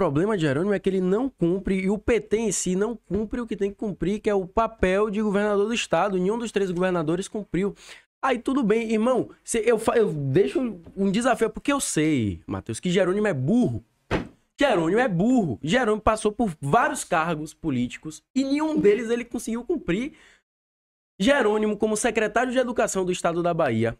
problema de Jerônimo é que ele não cumpre, e o PT em si não cumpre o que tem que cumprir, que é o papel de governador do Estado. Nenhum dos três governadores cumpriu. Aí tudo bem, irmão, eu, eu deixo um desafio, porque eu sei, Matheus, que Jerônimo é burro. Jerônimo é burro. Jerônimo passou por vários cargos políticos e nenhum deles ele conseguiu cumprir. Jerônimo, como secretário de Educação do Estado da Bahia,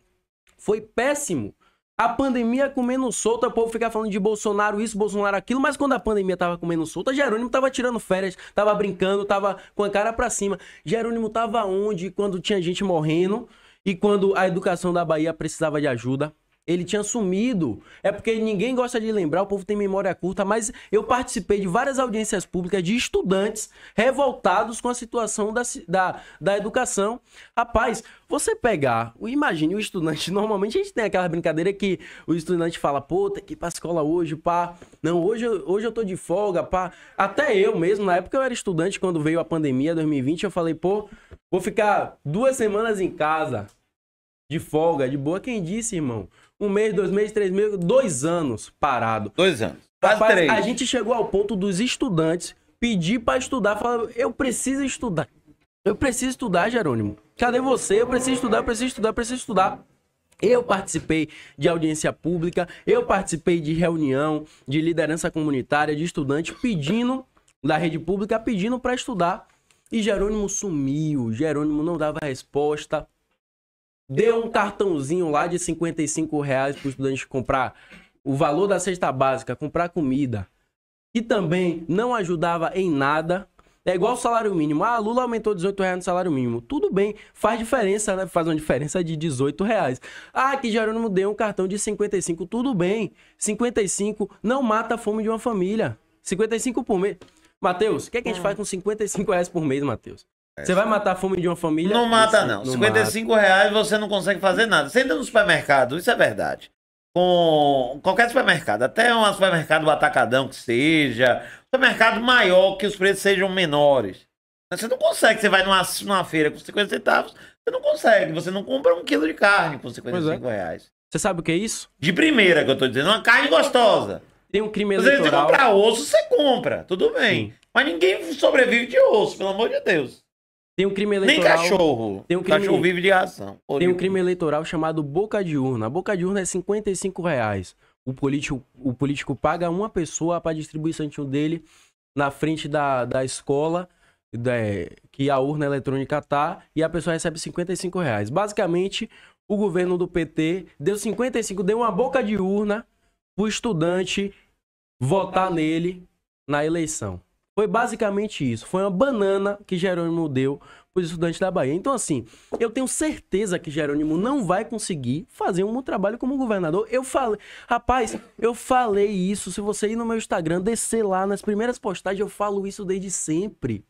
foi péssimo a pandemia comendo solta, o povo ficava falando de Bolsonaro isso, Bolsonaro aquilo, mas quando a pandemia tava comendo solta, Jerônimo tava tirando férias, tava brincando, tava com a cara pra cima. Jerônimo tava onde quando tinha gente morrendo e quando a educação da Bahia precisava de ajuda? Ele tinha sumido. É porque ninguém gosta de lembrar, o povo tem memória curta, mas eu participei de várias audiências públicas de estudantes revoltados com a situação da, da, da educação. Rapaz, você pegar, imagine o estudante, normalmente a gente tem aquela brincadeira que o estudante fala, pô, tem que ir pra escola hoje, pá. Não, hoje, hoje eu tô de folga, pá. Até eu mesmo, na época eu era estudante, quando veio a pandemia 2020, eu falei, pô, vou ficar duas semanas em casa de folga, de boa. Quem disse, irmão? Um mês, dois meses, três meses, dois anos parado. Dois anos. Quase Rapaz, três. A gente chegou ao ponto dos estudantes pedir para estudar, falar, eu preciso estudar. Eu preciso estudar, Jerônimo. Cadê você? Eu preciso estudar, eu preciso estudar, eu preciso estudar. Eu participei de audiência pública, eu participei de reunião de liderança comunitária, de estudante pedindo, da rede pública, pedindo para estudar. E Jerônimo sumiu, Jerônimo não dava resposta. Deu um cartãozinho lá de 55 reais para o estudante comprar o valor da cesta básica, comprar comida, que também não ajudava em nada. É igual o salário mínimo. Ah, Lula aumentou 18 reais no salário mínimo. Tudo bem, faz diferença, né? Faz uma diferença de 18 reais. Ah, que Jerônimo deu um cartão de 55. Tudo bem, 55 não mata a fome de uma família. 55 por mês. Matheus, o que, é que a gente é. faz com 55 reais por mês, Matheus? É você vai matar a fome de uma família? Não mata, não. não 55 mata. reais você não consegue fazer nada. Você entra no supermercado, isso é verdade. Com qualquer supermercado, até um supermercado atacadão que seja, supermercado maior, que os preços sejam menores. Você não consegue, você vai numa, numa feira com 50 centavos, você não consegue, você não compra um quilo de carne com 55 é. reais. Você sabe o que é isso? De primeira que eu tô dizendo, uma carne gostosa. Tem um crime eleitoral. Se você comprar osso, você compra, tudo bem. Sim. Mas ninguém sobrevive de osso, pelo amor de Deus. Tem um crime eleitoral. Nem cachorro. Tem um crime, cachorro vive de ação. Tem um crime eleitoral chamado boca de urna. A boca de urna é 55 reais. O político, o político paga uma pessoa para distribuir santinho dele na frente da, da escola da, né, que a urna eletrônica tá e a pessoa recebe 55 reais. Basicamente, o governo do PT deu 55, deu uma boca de urna pro estudante votar nele na eleição. Foi basicamente isso. Foi uma banana que Jerônimo deu para os estudantes da Bahia. Então, assim, eu tenho certeza que Jerônimo não vai conseguir fazer um bom trabalho como governador. Eu falei, rapaz, eu falei isso. Se você ir no meu Instagram, descer lá nas primeiras postagens, eu falo isso desde sempre.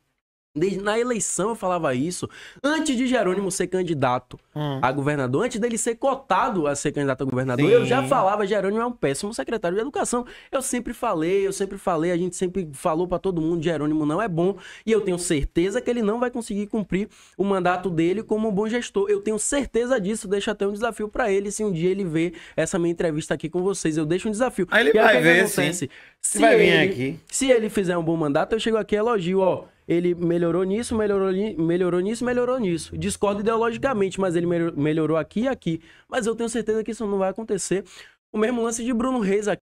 Desde na eleição eu falava isso. Antes de Jerônimo ser candidato hum. a governador, antes dele ser cotado a ser candidato a governador, Sim. eu já falava, Jerônimo é um péssimo secretário de educação. Eu sempre falei, eu sempre falei, a gente sempre falou para todo mundo, Jerônimo não é bom, e eu tenho certeza que ele não vai conseguir cumprir o mandato dele como um bom gestor. Eu tenho certeza disso, deixa até um desafio para ele se um dia ele ver essa minha entrevista aqui com vocês, eu deixo um desafio. Aí ele e vai ver, acontece? Sim. Se vai ele, vir aqui. Se ele fizer um bom mandato, eu chego aqui e elogio, ó, ele melhorou nisso, melhorou, melhorou nisso, melhorou nisso. Discordo ideologicamente, mas ele melhorou aqui e aqui. Mas eu tenho certeza que isso não vai acontecer. O mesmo lance de Bruno Reis aqui.